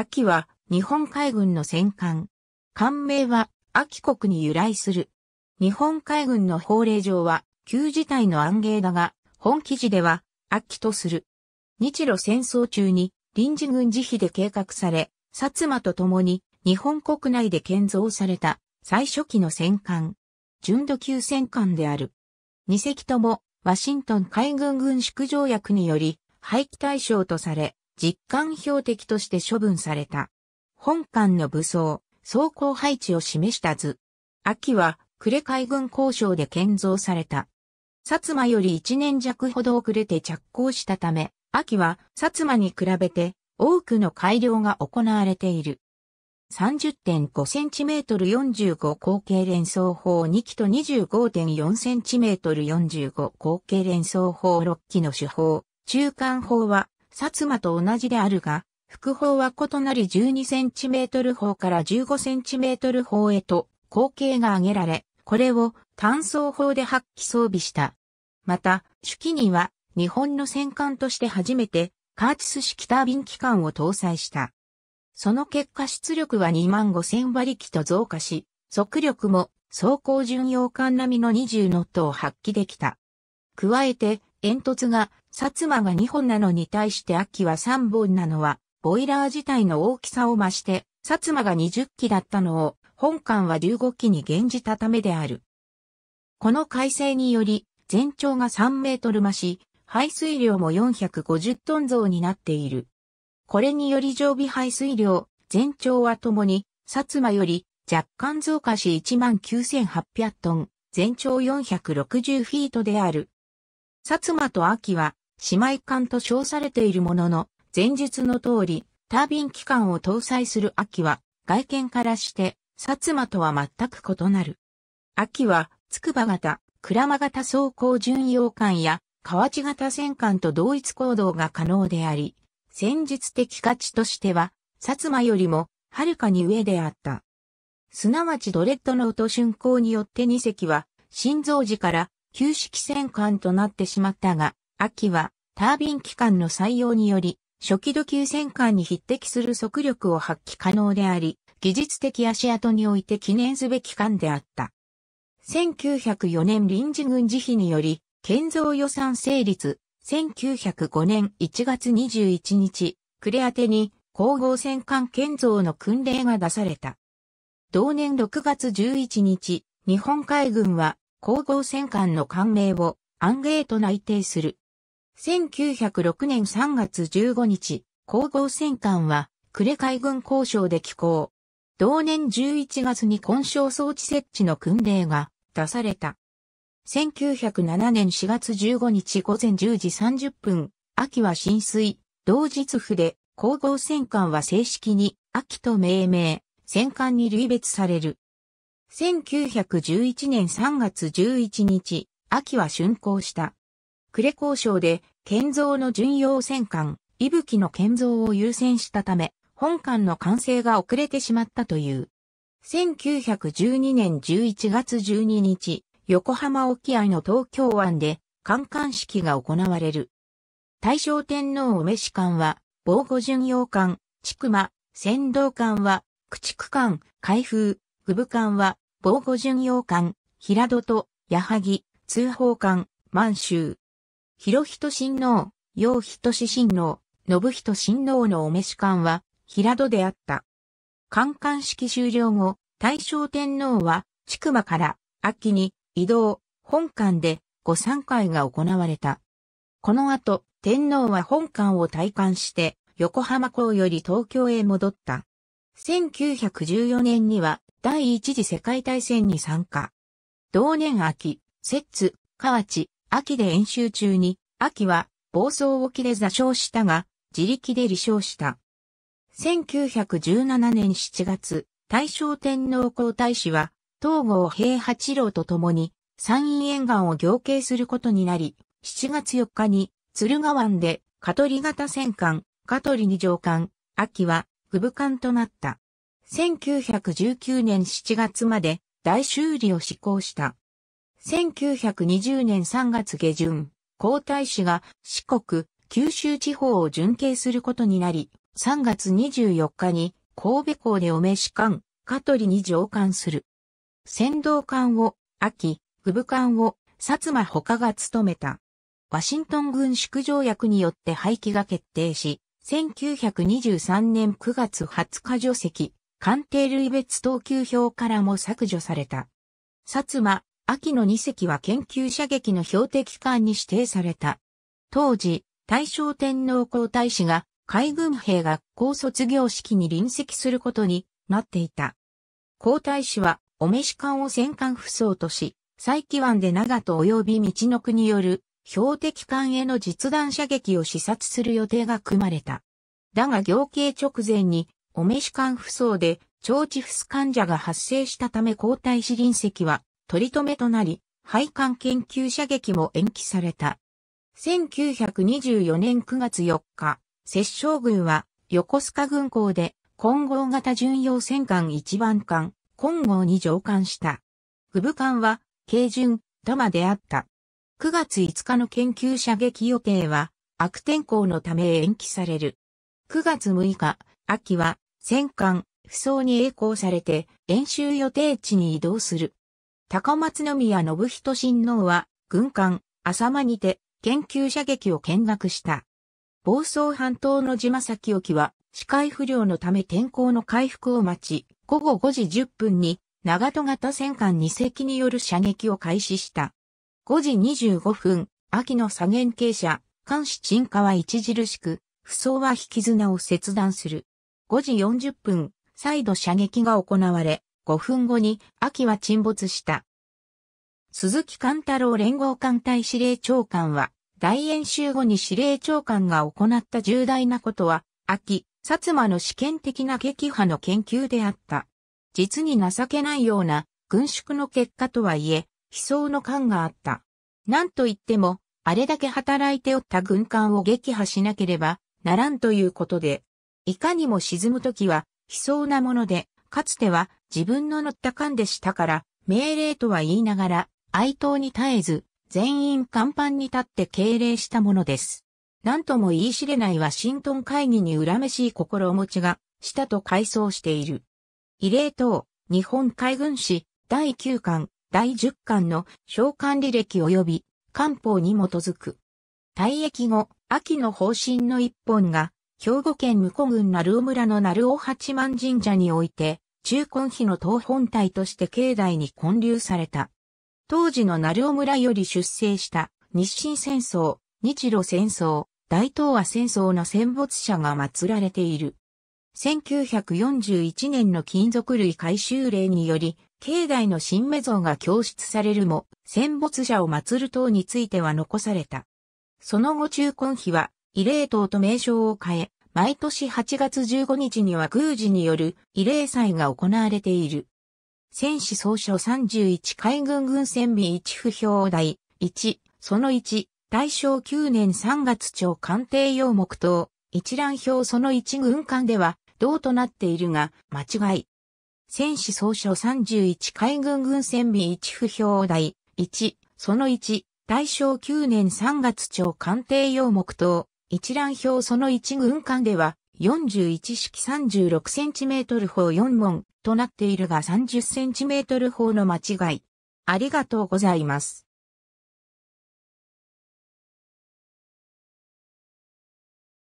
秋は日本海軍の戦艦。艦名は秋国に由来する。日本海軍の法令上は旧事態の暗芸だが、本記事では秋とする。日露戦争中に臨時軍事費で計画され、薩摩と共に日本国内で建造された最初期の戦艦。純度級戦艦である。二隻ともワシントン海軍軍縮条約により廃棄対象とされ、実感標的として処分された。本艦の武装、装甲配置を示した図。秋は、呉海軍交渉で建造された。薩摩より一年弱ほど遅れて着工したため、秋は薩摩に比べて多くの改良が行われている。30.5cm45 口径連装砲2機と 25.4cm45 口径連装砲6機の手法、中間砲は薩摩と同じであるが、副砲は異なり 12cm 砲から 15cm 砲へと口径が挙げられ、これを単装砲で発揮装備した。また、手記には日本の戦艦として初めてカーチス式タービン機関を搭載した。その結果出力は2万5000馬力と増加し、速力も走行巡洋艦並みの20ノットを発揮できた。加えて、煙突が薩摩が2本なのに対して秋は3本なのは、ボイラー自体の大きさを増して、薩摩が20機だったのを、本館は15機に減じたためである。この改正により、全長が3メートル増し、排水量も450トン増になっている。これにより常備排水量、全長はともに、薩摩より若干増加し19,800トン、全長460フィートである。薩摩と秋は姉妹艦と称されているものの、前述の通り、タービン機関を搭載する秋は、外見からして、薩摩とは全く異なる。秋は、筑波型、鞍馬型装甲巡洋艦や、河内型戦艦と同一行動が可能であり、戦術的価値としては、薩摩よりも、はるかに上であった。すなわちドレッドノート竣工によって2隻は、新造時から旧式戦艦となってしまったが、秋はタービン機関の採用により、初期度級戦艦に匹敵する速力を発揮可能であり、技術的足跡において記念すべき艦であった。1904年臨時軍事費により、建造予算成立、1905年1月21日、暮れアてに、皇后戦艦建造の訓令が出された。同年6月11日、日本海軍は、皇后戦艦の艦名を、アンゲート内定する。1906年3月15日、皇后戦艦は、呉海軍交渉で寄港。同年11月に根性装置設置の訓令が出された。1907年4月15日午前10時30分、秋は浸水、同日府で、皇后戦艦は正式に、秋と命名、戦艦に類別される。1911年3月11日、秋は竣工した。呉交渉で、建造の巡洋戦艦、伊吹の建造を優先したため、本艦の完成が遅れてしまったという。1912年11月12日、横浜沖合の東京湾で、艦艦式が行われる。大正天皇お召し艦は、防護巡洋艦、千曲、船道艦は、駆逐艦、海風、具部艦は、防護巡洋艦、平戸と、矢作、通報艦、満州。広人親王、陽人親王、信人親王のお召し官は、平戸であった。官官式終了後、大正天皇は、千曲から秋に移動、本館で御参会が行われた。この後、天皇は本館を退官して、横浜港より東京へ戻った。1914年には、第一次世界大戦に参加。同年秋、摂津、河内、秋で演習中に、秋は暴走をきで座礁したが、自力で離礁した。1917年7月、大正天皇皇太子は、東郷平八郎と共に、山陰沿岸を行計することになり、7月4日に、鶴ヶ湾で、香取型戦艦、香取二条艦、秋は、具武艦となった。1919年7月まで、大修理を施行した。1920年3月下旬、皇太子が四国、九州地方を巡経することになり、3月24日に神戸港でお召し艦、香取に上艦する。先導艦を、秋、副部艦を、薩摩他が務めた。ワシントン軍縮条約によって廃棄が決定し、1923年9月20日除籍、艦艇類別等級表からも削除された。薩摩、秋の2隻は研究射撃の標的艦に指定された。当時、大正天皇皇太子が海軍兵学校卒業式に臨席することになっていた。皇太子は、お召し艦を戦艦不装とし、再起湾で長と及び道の国よる標的艦への実弾射撃を視察する予定が組まれた。だが行刑直前に、お召し艦不装で、腸治不須患者が発生したため皇太子臨席は取り留めとなり、配管研究射撃も延期された。1924年9月4日、摂政軍は横須賀軍港で混合型巡洋戦艦1番艦、混合に乗艦した。グブ艦は、軽巡、ダマであった。9月5日の研究射撃予定は、悪天候のため延期される。9月6日、秋は、戦艦、不走に栄光されて、演習予定地に移動する。高松宮信人親王は、軍艦、浅間にて、研究射撃を見学した。房総半島の島崎沖は、視界不良のため天候の回復を待ち、午後5時10分に、長戸型戦艦2隻による射撃を開始した。5時25分、秋の左舷傾斜、監視沈下は著しく、不装は引き綱を切断する。5時40分、再度射撃が行われ、5分後に秋は沈没した。鈴木貫太郎連合艦隊司令長官は、大演習後に司令長官が行った重大なことは、秋、薩摩の試験的な撃破の研究であった。実に情けないような軍縮の結果とはいえ、悲壮の感があった。なんといっても、あれだけ働いておった軍艦を撃破しなければならんということで、いかにも沈むときは悲壮なもので、かつては自分の乗った艦でしたから、命令とは言いながら、哀悼に絶えず、全員甲板に立って敬礼したものです。何とも言い知れないワシントン会議に恨めしい心持ちが、したと回想している。慰霊等、日本海軍史、第9巻、第10巻の召喚履歴及び、官報に基づく。退役後、秋の方針の一本が、兵庫県向古郡鳴尾村の鳴尾八幡神社において、中根費の党本体として境内に建立された。当時の奈良村より出征した日清戦争、日露戦争、大東亜戦争の戦没者が祀られている。1941年の金属類回収令により、境内の新目像が供出されるも、戦没者を祀る塔については残された。その後中根費は、異例塔と名称を変え、毎年8月15日には宮司による慰霊祭が行われている。戦士総書31海軍軍船備一不評第1、その1、大正9年3月朝官邸用目等、一覧表その1軍艦では、うとなっているが、間違い。戦士総書31海軍軍船備一不評第1、その1、大正9年3月朝官邸用目等、一覧表その1軍艦では、41式 36cm 法4問となっているが 30cm 法の間違い。ありがとうございます。